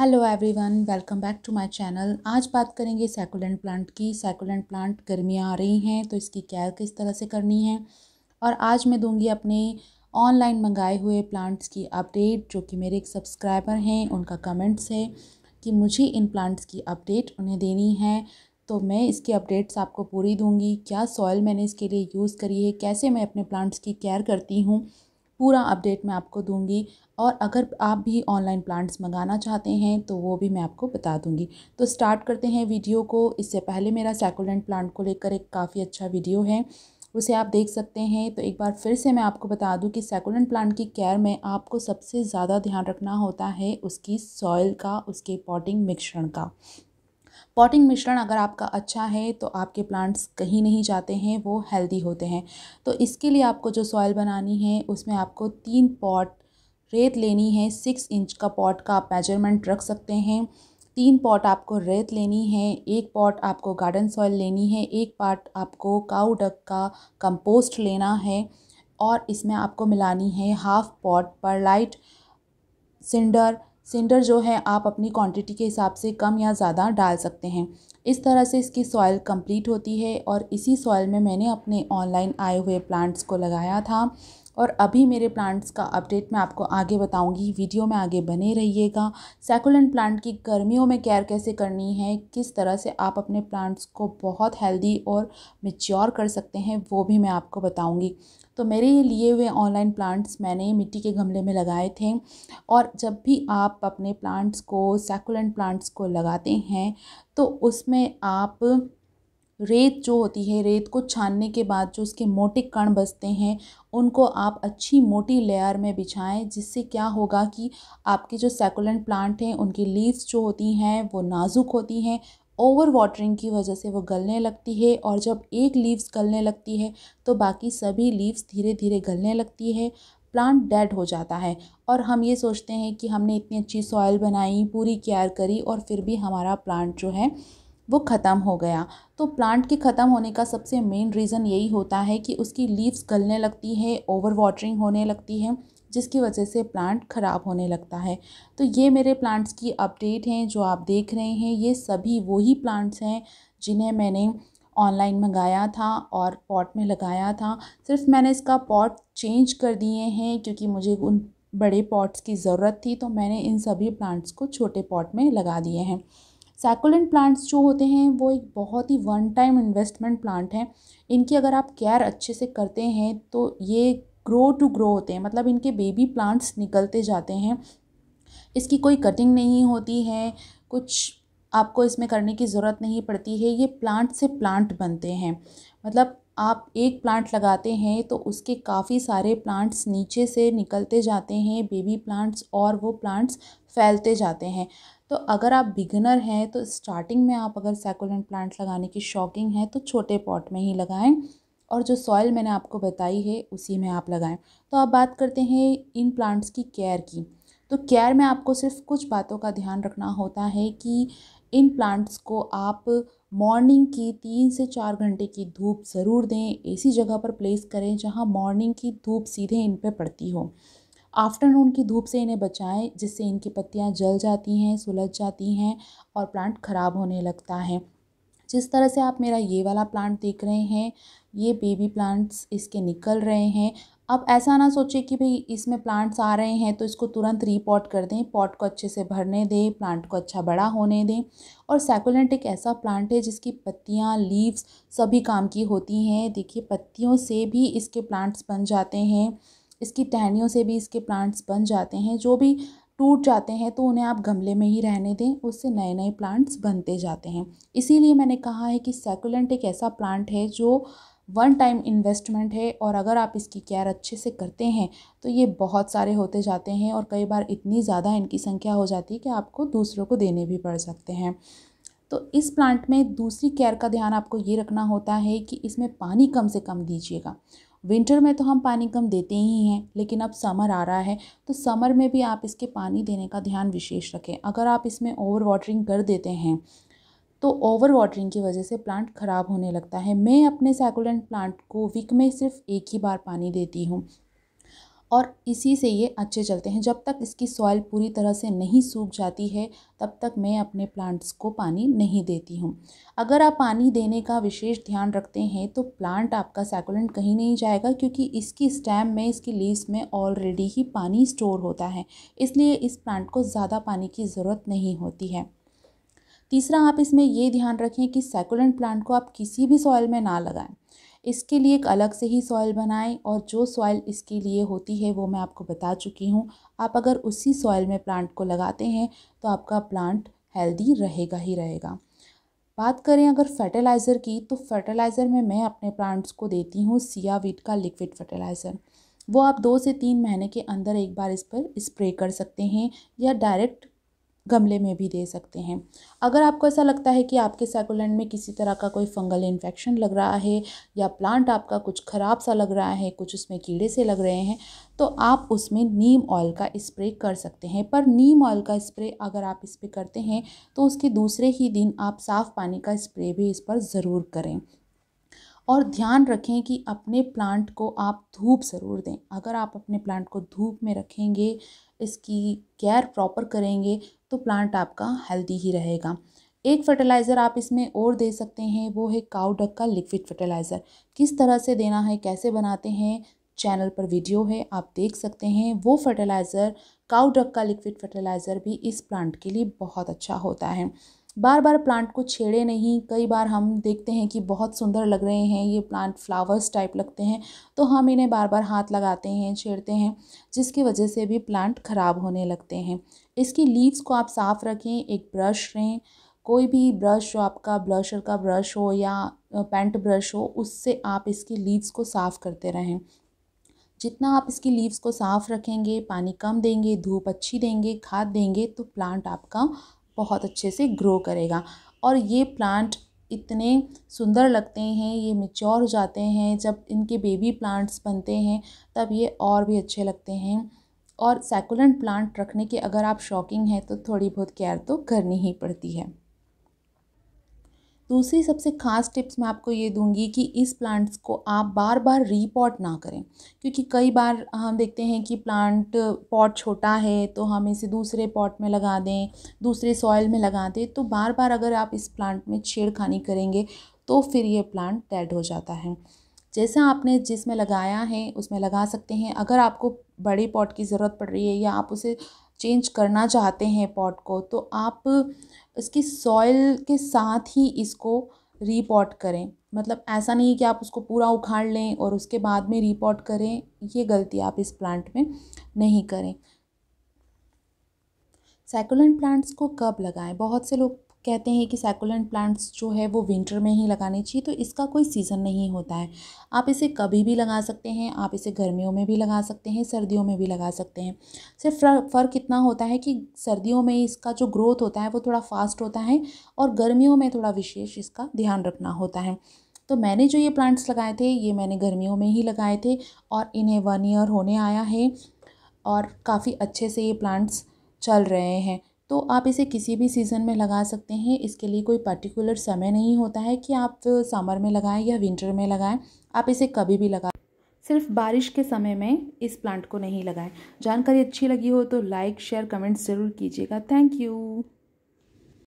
hello everyone welcome back to my channel आज बात करेंगे सैकुलेंट प्लांट की सैकुलेंट प्लांट गर्मियाँ आ रही हैं तो इसकी केयर किस तरह से करनी है और आज मैं दूंगी अपने ऑनलाइन मंगाए हुए प्लांट्स की अपडेट जो कि मेरे एक सब्सक्राइबर हैं उनका कमेंट्स है कि मुझे इन प्लांट्स की अपडेट उन्हें देनी है तो मैं इसकी अपडेट्स आपको पूरी दूँगी क्या सॉयल मैंने इसके लिए यूज़ करी है कैसे मैं अपने प्लांट्स की केयर करती हूँ पूरा अपडेट मैं आपको दूंगी और अगर आप भी ऑनलाइन प्लांट्स मंगाना चाहते हैं तो वो भी मैं आपको बता दूंगी तो स्टार्ट करते हैं वीडियो को इससे पहले मेरा सैकुलेंट प्लांट को लेकर एक काफ़ी अच्छा वीडियो है उसे आप देख सकते हैं तो एक बार फिर से मैं आपको बता दूं कि सैकुलेंट प्लांट की केयर में आपको सबसे ज़्यादा ध्यान रखना होता है उसकी सॉइल का उसके पॉटिंग मिश्रण का पॉटिंग मिश्रण अगर आपका अच्छा है तो आपके प्लांट्स कहीं नहीं जाते हैं वो हेल्दी होते हैं तो इसके लिए आपको जो सॉइल बनानी है उसमें आपको तीन पॉट रेत लेनी है सिक्स इंच का पॉट का आप मेजरमेंट रख सकते हैं तीन पॉट आपको रेत लेनी है एक पॉट आपको गार्डन सॉइल लेनी है एक पॉट आपको काऊ डक का कंपोस्ट लेना है और इसमें आपको मिलानी है हाफ पॉट पर लाइट सिंडर सिंडर जो है आप अपनी क्वांटिटी के हिसाब से कम या ज़्यादा डाल सकते हैं इस तरह से इसकी सॉइल कंप्लीट होती है और इसी सॉइल में मैंने अपने ऑनलाइन आए हुए प्लांट्स को लगाया था और अभी मेरे प्लांट्स का अपडेट मैं आपको आगे बताऊंगी वीडियो में आगे बने रहिएगा सैकुलेंट प्लांट की गर्मियों में केयर कैसे करनी है किस तरह से आप अपने प्लांट्स को बहुत हेल्दी और मेच्योर कर सकते हैं वो भी मैं आपको बताऊंगी तो मेरे लिए हुए ऑनलाइन प्लांट्स मैंने मिट्टी के गमले में लगाए थे और जब भी आप अपने प्लांट्स को सैकुलेंट प्लांट्स को लगाते हैं तो उसमें आप रेत जो होती है रेत को छानने के बाद जो उसके मोटे कण बसते हैं उनको आप अच्छी मोटी लेयर में बिछाएं जिससे क्या होगा कि आपके जो सेकुलेंट प्लांट हैं उनकी लीव्स जो होती हैं वो नाजुक होती हैं ओवर वाटरिंग की वजह से वो गलने लगती है और जब एक लीव्स गलने लगती है तो बाकी सभी लीव्स धीरे धीरे गलने लगती है प्लांट डेड हो जाता है और हम ये सोचते हैं कि हमने इतनी अच्छी सॉइल बनाई पूरी केयर करी और फिर भी हमारा प्लांट जो है वो ख़त्म हो गया तो प्लांट के ख़त्म होने का सबसे मेन रीज़न यही होता है कि उसकी लीव्स गलने लगती है ओवर वाटरिंग होने लगती है जिसकी वजह से प्लांट ख़राब होने लगता है तो ये मेरे प्लांट्स की अपडेट हैं जो आप देख रहे हैं ये सभी वही प्लांट्स हैं जिन्हें मैंने ऑनलाइन मंगाया था और पॉट में लगाया था सिर्फ मैंने इसका पॉट चेंज कर दिए हैं क्योंकि मुझे उन बड़े पॉट्स की ज़रूरत थी तो मैंने इन सभी प्लांट्स को छोटे पॉट में लगा दिए हैं सैकुलेंट प्लांट्स जो होते हैं वो एक बहुत ही वन टाइम इन्वेस्टमेंट प्लांट हैं इनकी अगर आप केयर अच्छे से करते हैं तो ये ग्रो टू ग्रो होते हैं मतलब इनके बेबी प्लांट्स निकलते जाते हैं इसकी कोई कटिंग नहीं होती है कुछ आपको इसमें करने की ज़रूरत नहीं पड़ती है ये प्लांट से प्लांट बनते हैं मतलब आप एक प्लांट लगाते हैं तो उसके काफ़ी सारे प्लांट्स नीचे से निकलते जाते हैं बेबी प्लांट्स और वो प्लांट्स फैलते जाते हैं तो अगर आप बिगनर हैं तो स्टार्टिंग में आप अगर सैकुलेंट प्लांट्स लगाने की शौकिंग है तो छोटे पॉट में ही लगाएं और जो सॉइल मैंने आपको बताई है उसी में आप लगाएं तो आप बात करते हैं इन प्लांट्स की केयर की तो केयर में आपको सिर्फ कुछ बातों का ध्यान रखना होता है कि इन प्लांट्स को आप मॉर्निंग की तीन से चार घंटे की धूप ज़रूर दें ऐसी जगह पर प्लेस करें जहाँ मॉर्निंग की धूप सीधे इन पर पड़ती हो आफ्टरनून की धूप से इन्हें बचाएं जिससे इनकी पत्तियाँ जल जाती हैं सुलझ जाती हैं और प्लांट ख़राब होने लगता है जिस तरह से आप मेरा ये वाला प्लांट देख रहे हैं ये बेबी प्लांट्स इसके निकल रहे हैं अब ऐसा ना सोचें कि भाई इसमें प्लांट्स आ रहे हैं तो इसको तुरंत रीपॉट कर दें पॉट को अच्छे से भरने दें प्लांट को अच्छा बड़ा होने दें और सैकुलेंट एक ऐसा प्लांट है जिसकी पत्तियाँ लीव्स सभी काम की होती हैं देखिए पत्तियों से भी इसके प्लांट्स बन जाते हैं इसकी टहनियों से भी इसके प्लांट्स बन जाते हैं जो भी टूट जाते हैं तो उन्हें आप गमले में ही रहने दें उससे नए नए प्लांट्स बनते जाते हैं इसीलिए मैंने कहा है कि सेकुलेंट एक ऐसा प्लांट है जो वन टाइम इन्वेस्टमेंट है और अगर आप इसकी केयर अच्छे से करते हैं तो ये बहुत सारे होते जाते हैं और कई बार इतनी ज़्यादा इनकी संख्या हो जाती है कि आपको दूसरों को देने भी पड़ सकते हैं तो इस प्लांट में दूसरी केयर का ध्यान आपको ये रखना होता है कि इसमें पानी कम से कम दीजिएगा विंटर में तो हम पानी कम देते ही हैं लेकिन अब समर आ रहा है तो समर में भी आप इसके पानी देने का ध्यान विशेष रखें अगर आप इसमें ओवर वाटरिंग कर देते हैं तो ओवर वाटरिंग की वजह से प्लांट ख़राब होने लगता है मैं अपने सैकुलेंट प्लांट को वीक में सिर्फ एक ही बार पानी देती हूँ और इसी से ये अच्छे चलते हैं जब तक इसकी सॉइल पूरी तरह से नहीं सूख जाती है तब तक मैं अपने प्लांट्स को पानी नहीं देती हूँ अगर आप पानी देने का विशेष ध्यान रखते हैं तो प्लांट आपका सैकुलेंट कहीं नहीं जाएगा क्योंकि इसकी स्टैम में इसकी लीव्स में ऑलरेडी ही पानी स्टोर होता है इसलिए इस प्लांट को ज़्यादा पानी की ज़रूरत नहीं होती है तीसरा आप इसमें ये ध्यान रखें कि सैकुलेंट प्लांट को आप किसी भी सॉइल में ना लगाएं इसके लिए एक अलग से ही सॉइल बनाएं और जो सॉइल इसके लिए होती है वो मैं आपको बता चुकी हूँ आप अगर उसी सॉइल में प्लांट को लगाते हैं तो आपका प्लांट हेल्दी रहेगा ही रहेगा बात करें अगर फर्टिलाइज़र की तो फर्टिलाइज़र में मैं अपने प्लांट्स को देती हूँ सियावीट का लिक्विड फर्टिलाइज़र वो आप दो से तीन महीने के अंदर एक बार इस पर स्प्रे कर सकते हैं या डायरेक्ट गमले में भी दे सकते हैं अगर आपको ऐसा लगता है कि आपके सैकुलेंट में किसी तरह का कोई फंगल इन्फेक्शन लग रहा है या प्लांट आपका कुछ ख़राब सा लग रहा है कुछ उसमें कीड़े से लग रहे हैं तो आप उसमें नीम ऑयल का स्प्रे कर सकते हैं पर नीम ऑयल का स्प्रे अगर आप इस पर करते हैं तो उसके दूसरे ही दिन आप साफ़ पानी का स्प्रे भी इस पर ज़रूर करें और ध्यान रखें कि अपने प्लांट को आप धूप ज़रूर दें अगर आप अपने प्लांट को धूप में रखेंगे इसकी केयर प्रॉपर करेंगे तो प्लांट आपका हेल्दी ही रहेगा एक फर्टिलाइज़र आप इसमें और दे सकते हैं वो है काउडक का लिक्विड फर्टिलाइज़र किस तरह से देना है कैसे बनाते हैं चैनल पर वीडियो है आप देख सकते हैं वो फर्टिलाइज़र काउडक का लिक्विड फर्टिलाइज़र भी इस प्लांट के लिए बहुत अच्छा होता है बार बार प्लांट को छेड़े नहीं कई बार हम देखते हैं कि बहुत सुंदर लग रहे हैं ये प्लांट फ्लावर्स टाइप लगते हैं तो हम इन्हें बार बार हाथ लगाते हैं छेड़ते हैं जिसकी वजह से भी प्लांट ख़राब होने लगते हैं इसकी लीव्स को आप साफ़ रखें एक ब्रश रहें कोई भी ब्रश जो आपका ब्लशर का ब्रश हो या पेंट ब्रश हो उससे आप इसकी लीव्स को साफ़ करते रहें जितना आप इसकी लीव्स को साफ़ रखेंगे पानी कम देंगे धूप अच्छी देंगे खाद देंगे तो प्लांट आपका बहुत अच्छे से ग्रो करेगा और ये प्लांट इतने सुंदर लगते हैं ये मिच्योर हो जाते हैं जब इनके बेबी प्लांट्स बनते हैं तब ये और भी अच्छे लगते हैं और सैकुलेंट प्लांट रखने के अगर आप शौकिंग हैं तो थोड़ी बहुत केयर तो करनी ही पड़ती है दूसरी सबसे खास टिप्स मैं आपको ये दूंगी कि इस प्लांट्स को आप बार बार रीपॉट ना करें क्योंकि कई बार हम देखते हैं कि प्लांट पॉट छोटा है तो हम इसे दूसरे पॉट में लगा दें दूसरे सॉइल में लगा दें तो बार बार अगर आप इस प्लांट में छेड़खानी करेंगे तो फिर ये प्लांट डेड हो जाता है जैसा आपने जिसमें लगाया है उसमें लगा सकते हैं अगर आपको बड़े पॉट की ज़रूरत पड़ रही है या आप उसे चेंज करना चाहते हैं पॉट को तो आप इसकी सॉइल के साथ ही इसको रीपॉट करें मतलब ऐसा नहीं कि आप उसको पूरा उखाड़ लें और उसके बाद में रीपॉट करें ये गलती आप इस प्लांट में नहीं करें सैकुलेंट प्लांट्स को कब लगाएं बहुत से लोग कहते हैं कि सैकुलेंट प्लांट्स जो है वो विंटर में ही लगाने चाहिए तो इसका कोई सीज़न नहीं होता है आप इसे कभी भी लगा सकते हैं आप इसे गर्मियों में भी लगा सकते हैं सर्दियों में भी लगा सकते हैं सिर्फ फ़र्क इतना होता है कि सर्दियों में इसका जो ग्रोथ होता है वो थोड़ा फास्ट होता है और गर्मियों में थोड़ा विशेष इसका ध्यान रखना होता है तो मैंने जो ये प्लांट्स लगाए थे ये मैंने गर्मियों में ही लगाए थे और इन्हें वन ईयर होने आया है और काफ़ी अच्छे से ये प्लांट्स चल रहे हैं तो आप इसे किसी भी सीज़न में लगा सकते हैं इसके लिए कोई पर्टिकुलर समय नहीं होता है कि आप समर में लगाएं या विंटर में लगाएं आप इसे कभी भी लगा सिर्फ बारिश के समय में इस प्लांट को नहीं लगाएं जानकारी अच्छी लगी हो तो लाइक शेयर कमेंट ज़रूर कीजिएगा थैंक यू